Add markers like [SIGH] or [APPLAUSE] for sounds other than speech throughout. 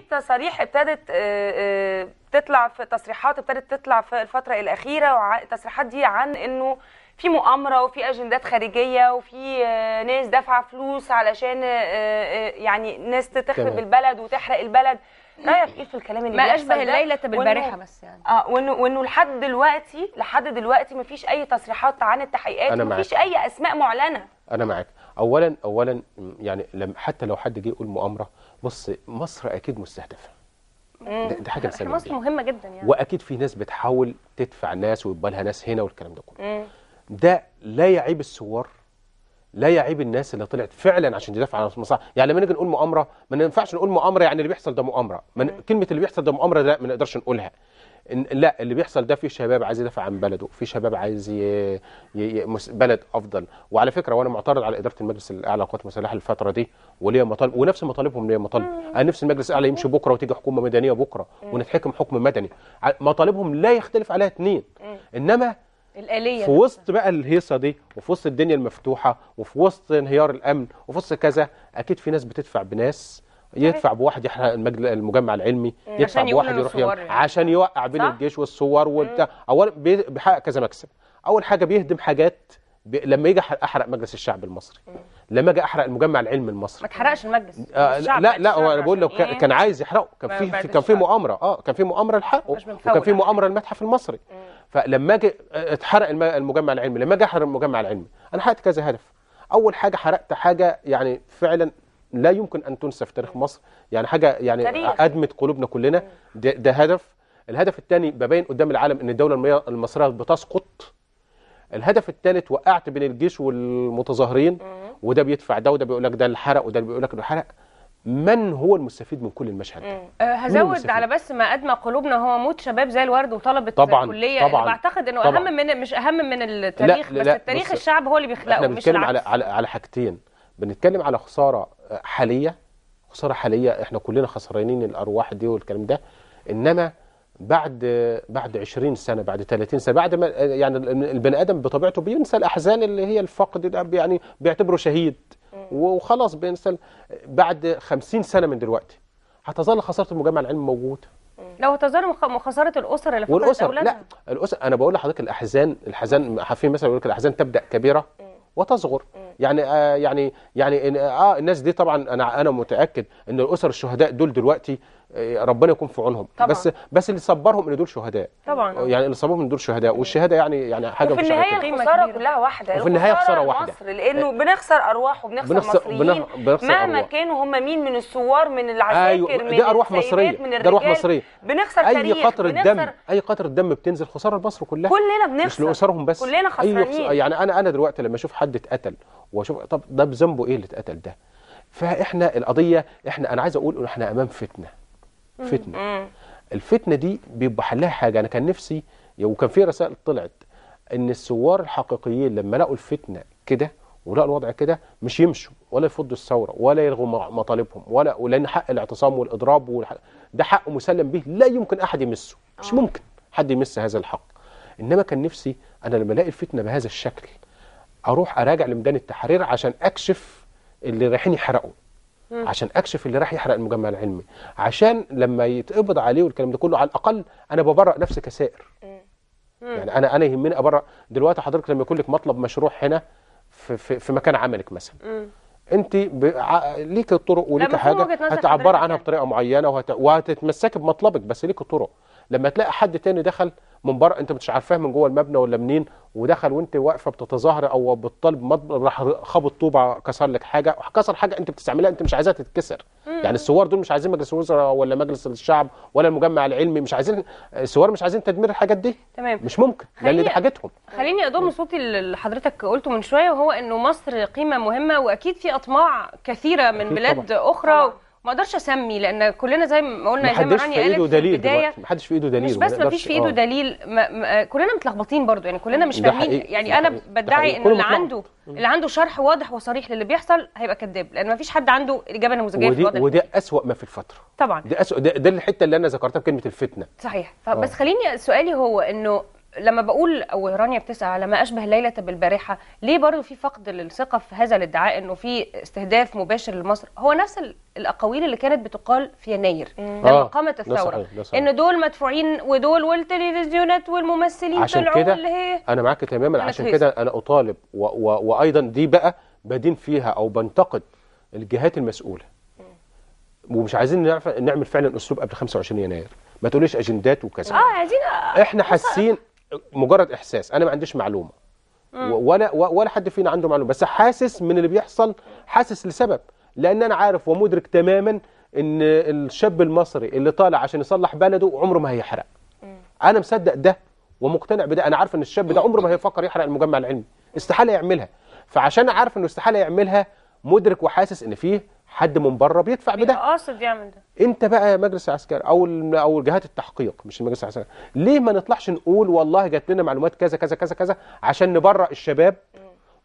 في تصاريح ابتدت آه، آه، تطلع في تصريحات ابتدت تطلع في الفتره الاخيره التصريحات دي عن انه في مؤامره وفي اجندات خارجيه وفي آه، ناس دافعه فلوس علشان يعني ناس تخرب البلد وتحرق البلد رايك ايه في الكلام اللي ما اشبه الليله بالبارحه بس يعني اه وانه وانه لحد دلوقتي لحد دلوقتي ما فيش اي تصريحات عن التحقيقات مفيش فيش اي اسماء معلنه انا معاك اولا اولا يعني لم حتى لو حد جه يقول مؤامره بص مصر اكيد مستهدفه ده, ده حاجه سلبيه مصر مهمه جدا يعني واكيد في ناس بتحاول تدفع ناس ويبقى لها ناس هنا والكلام ده كله ده لا يعيب الثوار لا يعيب الناس اللي طلعت فعلا عشان تدافع عن مصلحه يعني لما نيجي نقول مؤامره ما ينفعش نقول مؤامره يعني اللي بيحصل ده مؤامره كلمه اللي بيحصل ده مؤامره لا ما نقدرش نقولها لا اللي بيحصل ده في شباب عايز يدافع عن بلده في شباب عايز ي... ي... بلد افضل وعلى فكره وانا معترض على اداره المجلس الاعلى للقوات المسلحه الفتره دي وليا مطالب ونفس مطالبهم ليا مطالب انا نفسي المجلس الاعلى يمشي بكره وتيجي حكومه مدنيه بكره ونتحكم حكم مدني مطالبهم لا يختلف عليها اثنين انما الآلية في وسط بقى الهيصة دي وفي وسط الدنيا المفتوحة وفي وسط انهيار الأمن وفي وسط كذا أكيد في ناس بتدفع بناس يدفع بواحد يحرق المجمع العلمي يدفع بواحد يروح يعني. عشان يوقع بين الجيش والصور وبتاع اولا بيحقق كذا مكسب اول حاجه بيهدم حاجات ب... لما يجي احرق مجلس الشعب المصري مم. لما اجي احرق المجمع العلمي المصري ما تحرقش المجلس آه لا لا, هو انا بقول لو كان, كان عايز يحرقه كان في كان في مؤامره اه كان في مؤامره لحقه وكان في يعني. مؤامره للمتحف المصري فلما اجي آه، اتحرق المجمع العلمي لما اجي احرق المجمع العلمي انا حققت كذا هدف اول حاجه حرقت حاجه يعني فعلا لا يمكن ان تنسى في تاريخ مصر يعني حاجه يعني تاريخ. ادمت قلوبنا كلنا ده, ده هدف الهدف الثاني ببين قدام العالم ان الدوله المصريه بتسقط الهدف الثالث وقعت بين الجيش والمتظاهرين وده بيدفع ده وده بيقول لك ده اللي حرق وده اللي بيقول لك انه حرق من هو المستفيد من كل المشهد ده؟ آه، هزود على بس ما ادمى قلوبنا هو موت شباب زي الورد وطلبه طبعا الكليه طبعا بعتقد انه طبعا اهم من مش اهم من التاريخ لا لا بس لا التاريخ الشعب هو اللي بيخلقه احنا بنتكلم على على حاجتين بنتكلم على خساره حاليه خساره حاليه احنا كلنا خسرانين الارواح دي والكلام ده انما بعد بعد 20 سنه بعد 30 سنه بعد ما يعني البني ادم بطبيعته بينسى الاحزان اللي هي الفقد ده يعني بيعتبره شهيد وخلاص بينسى بعد 50 سنه من دلوقتي هتظل خساره المجمع العلمي موجوده لو تظل خساره الاسر اللي فقدت اولادها لا الاسر انا بقول لحضرتك الاحزان الحزان في مثلا يقول لك الاحزان تبدا كبيره وتصغر يعني آه يعني يعني اه الناس دي طبعا انا انا متاكد ان الاسر الشهداء دول دلوقتي ربنا يكون في عونهم طبعًا. بس بس اللي صبرهم ان دول شهداء طبعا يعني اللي صبرهم ان دول شهداء والشهاده يعني يعني حاجه مش في النهايه الخساره كلها واحده وفي النهايه خساره واحده مصر لانه آه. بنخسر ارواح وبنخسر بنخسر مصريين بنخسر مهما أرواح. كانوا هم مين من الثوار من العساكر أيوة. من دي ارواح مصريه من الرجال. دي ارواح مصريه بنخسر اي تاريخ. قطر بنخسر الدم اي قطر الدم بتنزل خساره لمصر كلها كلنا بنخسر مش لاسرهم بس كلنا أيوة، خسرانين يعني انا انا دلوقتي لما اشوف حد اتقتل واشوف طب ده بذنبه ايه اللي اتقتل ده فاحنا القضيه احنا انا عايز اقول احنا امام فتنه فتنه الفتنه دي بيبقى حلها حاجه انا كان نفسي وكان في رسائل طلعت ان الثوار الحقيقيين لما لقوا الفتنه كده ولقوا الوضع كده مش يمشوا ولا يفضوا الثوره ولا يلغوا مطالبهم ولا ولان حق الاعتصام والاضراب والحق ده حق مسلم به لا يمكن احد يمسه مش آه. ممكن حد يمس هذا الحق انما كان نفسي انا لما الاقي الفتنه بهذا الشكل اروح اراجع لميدان التحرير عشان اكشف اللي رايحين يحرقوا عشان اكشف اللي راح يحرق المجمع العلمي عشان لما يتقبض عليه والكلام ده كله على الاقل انا ببرأ نفسي كسائر يعني انا انا يهمني ابرأ دلوقتي حضرتك لما يكون لك مطلب مشروع هنا في, في, في مكان عملك مثلا انت بع... ليك الطرق وليك حاجه هتعبر عنها بطريقه معينه وهت... وهتتمسكي بمطلبك بس ليك الطرق لما تلاقي حد تاني دخل من بره انت مش عارفاه من جوه المبنى ولا منين ودخل وانت واقفه بتتظاهر او بتطالب راح خبط طوبه كسر لك حاجه كسر حاجه انت بتستعملها انت مش عايزاها تتكسر يعني الثوار دول مش عايزين مجلس الوزراء ولا مجلس الشعب ولا المجمع العلمي مش عايزين الثوار مش عايزين تدمير الحاجات دي تمام مش ممكن لان دي حاجتهم خليني اضم صوتي اللي حضرتك قلته من شويه وهو انه مصر قيمه مهمه واكيد في اطماع كثيره من بلاد طبعا. اخرى طبعا. ما اقدرش اسمي لان كلنا زي ما قلنا زي ما رانيا قالت في البدايه ما حدش في ايده دليل مش بس ما فيش في ايده آه. دليل ما ما كلنا متلخبطين برضو يعني كلنا مش فاهمين يعني انا بدعي ان اللي عنده اللي عنده شرح واضح وصريح للي بيحصل هيبقى كذاب لان ما فيش حد عنده اجابه نموذجيه في الوضع ودي ما في الفتره طبعا ده اسوء ده, ده الحته اللي انا ذكرتها بكلمه الفتنه صحيح بس آه. خليني سؤالي هو انه لما بقول او رانيا بتسال على ما اشبه ليله بالبارحه ليه برضه في فقد للثقه في هذا الادعاء انه في استهداف مباشر لمصر هو نفس الاقاويل اللي كانت بتقال في يناير لما آه قامت الثوره ده صحيح. ده صحيح. ان دول مدفوعين ودول والتلفزيونات والممثلين طلعوا اللي هي انا معاك تماما عشان كده انا اطالب و و وايضا دي بقى بدين فيها او بنتقد الجهات المسؤوله ومش عايزين نعمل فعلا اسلوب قبل 25 يناير ما تقوليش اجندات وكذا اه عايزين احنا حاسين مجرد احساس انا ما عنديش معلومه ولا ولا حد فينا عنده معلومه بس حاسس من اللي بيحصل حاسس لسبب لان انا عارف ومدرك تماما ان الشاب المصري اللي طالع عشان يصلح بلده عمره ما هيحرق انا مصدق ده ومقتنع بده انا عارف ان الشاب ده عمره ما هيفكر يحرق المجمع العلمي استحاله يعملها فعشان عارف انه استحاله يعملها مدرك وحاسس ان فيه حد من بره بيدفع بده قاصد يعمل ده انت بقى يا مجلس العسكري او او جهات التحقيق مش المجلس العسكري ليه ما نطلعش نقول والله جات لنا معلومات كذا كذا كذا كذا عشان نبرأ الشباب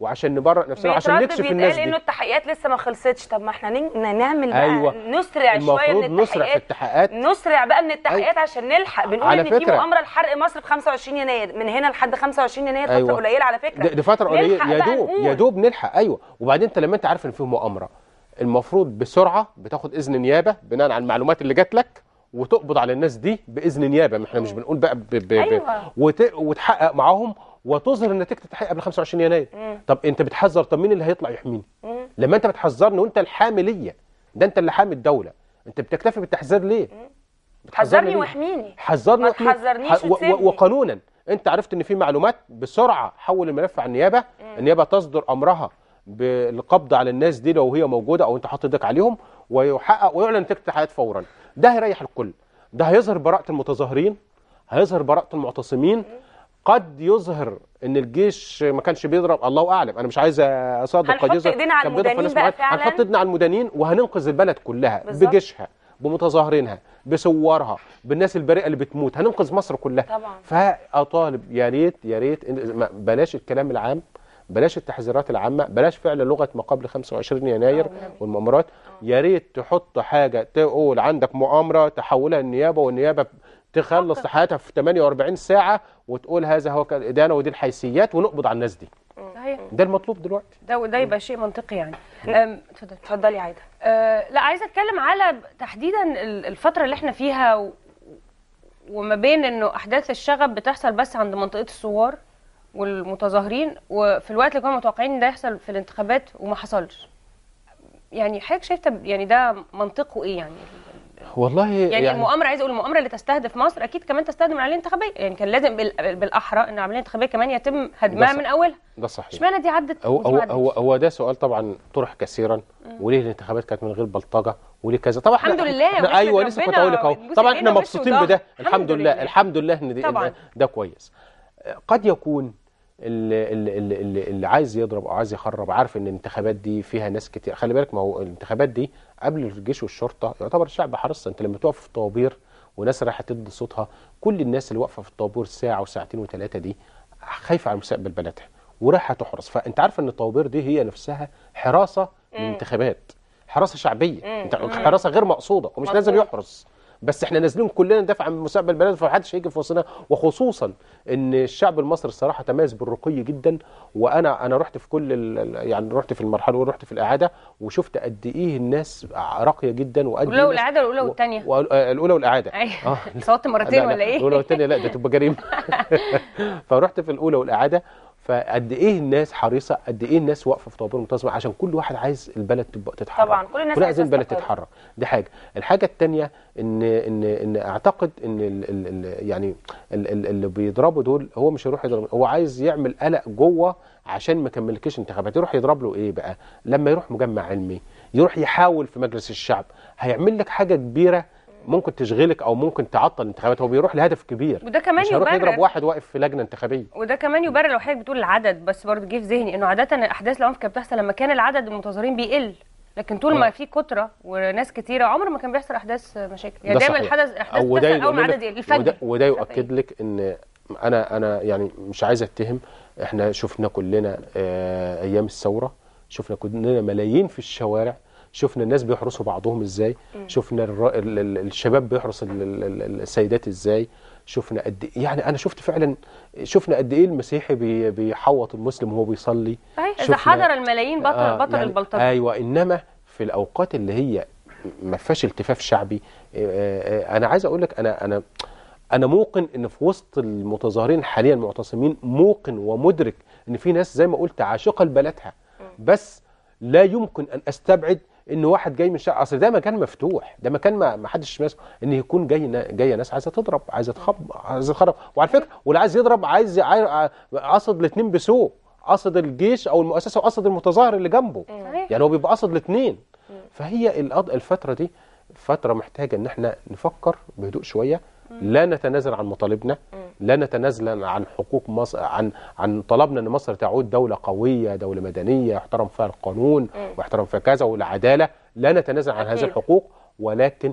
وعشان نبرأ نفسنا عشان نكشف الناس دي انه التحقيقات لسه ما خلصتش طب ما احنا نعمل بقى أيوة. نسرع شويه من التحقيقات نسرع في التحقيقات نسرع بقى من التحقيقات أيوة. عشان نلحق بنقول ان في مؤامره لحرق مصر في 25 يناير من هنا لحد 25 يناير أيوة. فتره قليله على فكره دي فتره قليله يا دوب يا دوب نلحق ايوه وبعدين انت لما انت عارف ان في مؤامره المفروض بسرعه بتاخد اذن نيابه بناء على المعلومات اللي جات لك وتقبض على الناس دي باذن نيابه ما احنا مش بنقول بقى ب ب ب أيوة. وت... وتحقق معاهم وتظهر النتيجه تتحقق قبل 25 يناير مم. طب انت بتحذر طب مين اللي هيطلع يحميني لما انت بتحذرني وانت الحامي ليا ده انت اللي حامي الدوله انت بتكتفي بالتحذير ليه مم. بتحذرني واحميني حذرني ما تحذرنيش و... وقانونا انت عرفت ان في معلومات بسرعه حول الملف على النيابه مم. النيابه تصدر امرها بالقبض على الناس دي لو هي موجوده او انت حاطط ايدك عليهم ويحقق ويعلن نتيجه الحياد فورا ده هيريح الكل ده هيظهر براءه المتظاهرين هيظهر براءه المعتصمين قد يظهر ان الجيش ما كانش بيضرب الله اعلم انا مش عايز اصدق قد يظهر هنحط ايدينا على المدانين بقى فعلا هنحط ايدينا على المدانين وهننقذ البلد كلها بالزبط. بجيشها بمتظاهرينها بصورها بالناس البريئه اللي بتموت هننقذ مصر كلها طبعا فاطالب يا ريت يا ريت بلاش الكلام العام بلاش التحذيرات العامة بلاش فعل لغة ما قبل 25 يناير آه، والمؤامرات آه. يا ريت تحط حاجة تقول عندك مؤامرة تحولها النيابة والنيابة تخلص حياتها في 48 ساعة وتقول هذا هو الإدانة ودي الحيثيات ونقبض على الناس دي آه. صحيح ده المطلوب دلوقتي ده ده يبقى شيء منطقي يعني اتفضلي اتفضلي عايده أه لا عايزه اتكلم على تحديدا الفتره اللي احنا فيها و... وما بين انه احداث الشغب بتحصل بس عند منطقه الثوار والمتظاهرين وفي الوقت اللي كنا متوقعين ده يحصل في الانتخابات وما حصلش يعني حضرتك شايفه يعني ده منطقه ايه يعني والله يعني, يعني المؤامره عايز اقول المؤامره اللي تستهدف مصر اكيد كمان تستهدف العمليه الانتخابيه يعني كان لازم بالاحرى ان العمليه الانتخابيه كمان يتم هدمها من اولها ده صحيح اشمعنى دي عدت هو هو هو, هو ده سؤال طبعا طرح كثيرا وليه الانتخابات كانت من غير بلطجه وليه كذا طبعا الحمد لله احنا ايوه لسه كنت هقول لك اهو طبعا احنا مبسوطين بده الحمد لله الحمد لله ان ده كويس قد يكون اللي, اللي, اللي عايز يضرب او عايز يخرب عارف ان الانتخابات دي فيها ناس كتير خلي بالك ما هو الانتخابات دي قبل الجيش والشرطه يعتبر الشعب حرص انت لما تقف في طوابير وناس رايحه تدي صوتها كل الناس اللي واقفه في الطابور ساعه وساعتين وثلاثه دي خايفه على مستقبل بلدها ورايحه تحرص فانت عارف ان الطوابير دي هي نفسها حراسه للانتخابات حراسه شعبيه انت حراسه غير مقصوده ومش لازم يحرص بس احنا نازلين كلنا ندافع عن مستقبل البلد فمحدش هيجي في وسطنا وخصوصا ان الشعب المصري الصراحه تميز بالرقي جدا وانا انا رحت في كل يعني رحت في المرحله الاولى رحت في الاعاده وشفت قد ايه الناس راقيه جدا وقد الاولى إيه والاعاده الاولى والثانيه و... آه، الاولى والاعاده ايوه آه. صوت مرتين ولا ايه؟ الاولى والثانيه لا ده تبقى جريمه [LAUGHS] [LAUGHS] فرحت في الاولى والاعاده فقد ايه الناس حريصه قد ايه الناس واقفه في طوابير منتظمه عشان كل واحد عايز البلد تبقى تتحرك طبعا كل الناس عايزين البلد تتحرك دي حاجه الحاجه الثانيه ان ان ان اعتقد ان الـ الـ يعني الـ اللي بيضربوا دول هو مش هيروح يضرب هو عايز يعمل قلق جوه عشان ما كملكش انتخابات يروح يضرب له ايه بقى لما يروح مجمع علمي يروح يحاول في مجلس الشعب هيعمل لك حاجه كبيره ممكن تشغلك او ممكن تعطل الانتخابات هو بيروح لهدف كبير وده كمان مش يبرر يضرب واحد واقف في لجنه انتخابيه وده كمان يبرر لو حضرتك بتقول العدد بس برضه جه في ذهني انه عاده احداث العنف كانت بتحصل لما كان العدد المنتظرين بيقل لكن طول ما آه. في كتره وناس كتيره عمر ما كان بيحصل احداث مشاكل يعني دايما الحدث احداث أو اول ما عدد الفجر وده يؤكد إيه؟ لك ان انا انا يعني مش عايز اتهم احنا شفنا كلنا آه، ايام الثوره شفنا كلنا ملايين في الشوارع شفنا الناس بيحرسوا بعضهم ازاي شفنا الشباب بيحرس السيدات ازاي شفنا قد إيه، يعني انا شفت فعلا شفنا قد ايه المسيحي بيحوط المسلم وهو بيصلي صحيح اذا حضر الملايين بطل آه بطل يعني البلطجه ايوه انما في الاوقات اللي هي ما فيهاش التفاف شعبي آه، آه، انا عايز اقول لك انا انا انا موقن ان في وسط المتظاهرين حاليا المعتصمين موقن ومدرك ان في ناس زي ما قلت عاشقه لبلدها بس لا يمكن ان استبعد ان واحد جاي من الشارع اصل ده مكان مفتوح ده مكان ما حدش ماسكه ان يكون جاي جايه ناس عايزه تضرب عايزه تخب عايزه تخرب وعلى فكره واللي عايز يضرب عايز قصد الاثنين بسوء قصد الجيش او المؤسسه وقصد المتظاهر اللي جنبه يعني هو بيبقى قصد الاثنين فهي الفتره دي فتره محتاجه ان احنا نفكر بهدوء شويه لا نتنازل عن مطالبنا لا نتنازل عن حقوق مصر عن عن طلبنا ان مصر تعود دوله قويه دوله مدنيه يحترم فيها القانون ويحترم فيها كذا والعداله لا نتنازل عن هذه الحقوق ولكن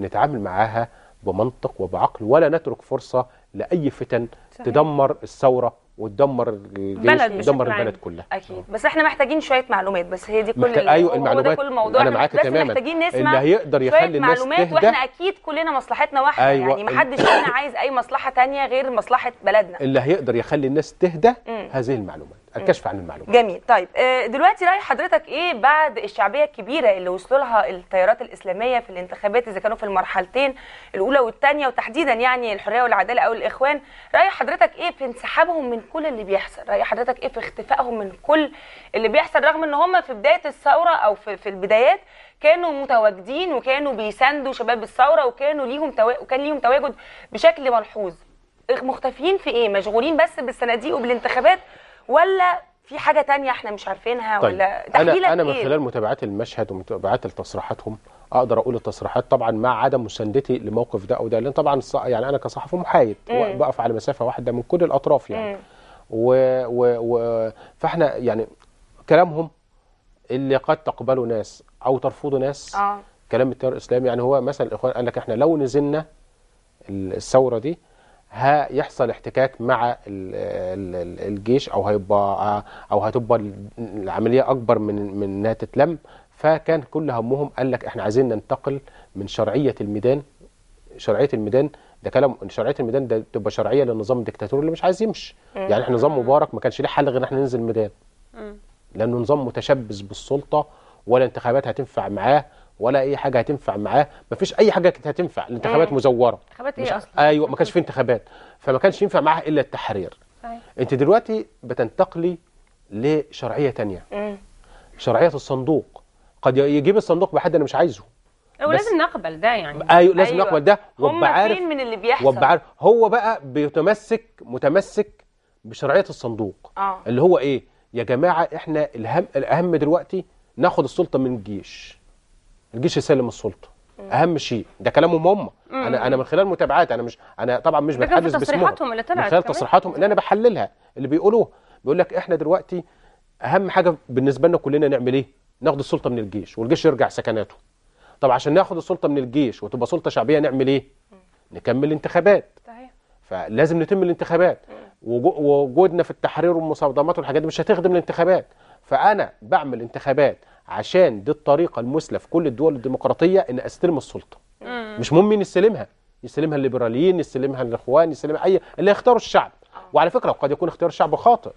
نتعامل معاها بمنطق وبعقل ولا نترك فرصه لاي فتن صحيح. تدمر الثوره وتدمر الجيش وتدمر البلد كلها اكيد بس احنا محتاجين شويه معلومات بس هي دي كل محت... ايوه المعلومات كل الموضوع انا معاك تماما محتاجين نسمع اللي هيقدر يخلي الناس معلومات تهدى واحنا اكيد كلنا مصلحتنا واحده أيوة يعني ما حدش فينا عايز اي مصلحه ثانيه غير مصلحه بلدنا اللي هيقدر يخلي الناس تهدى هذه المعلومات الكشف عن المعلومات جميل طيب آه، دلوقتي راي حضرتك ايه بعد الشعبيه الكبيره اللي وصلوا لها التيارات الاسلاميه في الانتخابات اذا كانوا في المرحلتين الاولى والثانيه وتحديدا يعني الحريه والعداله او الاخوان راي حضرتك ايه في انسحابهم من كل اللي بيحصل راي حضرتك ايه في اختفائهم من كل اللي بيحصل رغم ان هم في بدايه الثوره او في, في البدايات كانوا متواجدين وكانوا بيساندوا شباب الثوره وكانوا ليهم توا... وكان ليهم تواجد بشكل ملحوظ مختفيين في ايه مشغولين بس بالصناديق وبالانتخابات ولا في حاجه تانية احنا مش عارفينها طيب. ولا تحليلك انا انا من إيه؟ خلال متابعات المشهد ومتابعات تصريحاتهم اقدر اقول التصريحات طبعا مع عدم مساندتي لموقف ده او ده لان طبعا يعني انا كصحفي محايد بقف على مسافه واحده من كل الاطراف يعني و... و... و... فاحنا يعني كلامهم اللي قد تقبله ناس او ترفضه ناس آه. كلام التيار الاسلامي يعني هو مثلا الاخوان قال لك احنا لو نزلنا الثوره دي هيحصل احتكاك مع الجيش او هيبقى او هتبقى العمليه اكبر من من انها تتلم فكان كل همهم قال لك احنا عايزين ننتقل من شرعيه الميدان شرعيه الميدان ده كلام شرعيه الميدان ده تبقى شرعيه للنظام الدكتاتوري اللي مش عايز يمشي يعني احنا نظام مبارك ما كانش ليه حل غير ان احنا ننزل الميدان لانه نظام متشبث بالسلطه ولا انتخابات هتنفع معاه ولا اي حاجه هتنفع معاه مفيش اي حاجه كانت هتنفع الانتخابات مزوره انتخابات ايه اصلا ايوه ما كانش في انتخابات فما كانش ينفع معاها الا التحرير صحيح. انت دلوقتي بتنتقلي لشرعيه تانية مم. شرعيه الصندوق قد يجيب الصندوق بحد انا مش عايزه ولازم لازم نقبل ده يعني ايوه لازم أيوة. نقبل ده وبعارف عارف من اللي بيحصل وبعارف عارف هو بقى بيتمسك متمسك بشرعيه الصندوق آه. اللي هو ايه يا جماعه احنا الهم الاهم دلوقتي ناخد السلطه من الجيش الجيش يسلم السلطه اهم شيء ده كلامهم هم انا انا من خلال متابعات انا مش انا طبعا مش بتحدث باسمهم تصريحاتهم اللي طلعت من خلال تصريحاتهم اللي انا بحللها اللي بيقولوه بيقول لك احنا دلوقتي اهم حاجه بالنسبه لنا كلنا نعمل ايه ناخد السلطه من الجيش والجيش يرجع سكناته طب عشان ناخد السلطه من الجيش وتبقى سلطه شعبيه نعمل ايه نكمل انتخابات صحيح فلازم نتم الانتخابات وجودنا في التحرير والمصادمات والحاجات دي مش هتخدم الانتخابات فانا بعمل انتخابات عشان دي الطريقه المثلى في كل الدول الديمقراطيه ان استلم السلطه مش مهم مين يستلمها يستلمها الليبراليين يستلمها الاخوان يستلمها اي اللي يختاروا الشعب آه. وعلى فكره وقد يكون اختيار الشعب خاطئ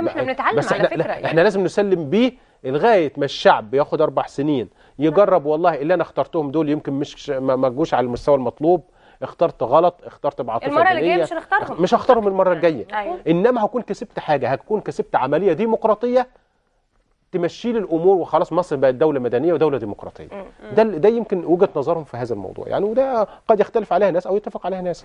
ما احنا بنتعلم على احنا فكره يعني. احنا لازم نسلم بيه لغايه ما الشعب ياخد اربع سنين يجرب والله اللي انا اخترتهم دول يمكن مش ما جوش على المستوى المطلوب اخترت غلط اخترت بعاطفه المره الجايه مش هنختارهم مش هختارهم المره الجايه أيوه. انما هكون كسبت حاجه هكون كسبت عمليه ديمقراطيه تمشي لي الامور وخلاص مصر بقت دوله مدنيه ودوله ديمقراطيه ده ده يمكن وجهه نظرهم في هذا الموضوع يعني وده قد يختلف عليها ناس او يتفق عليها ناس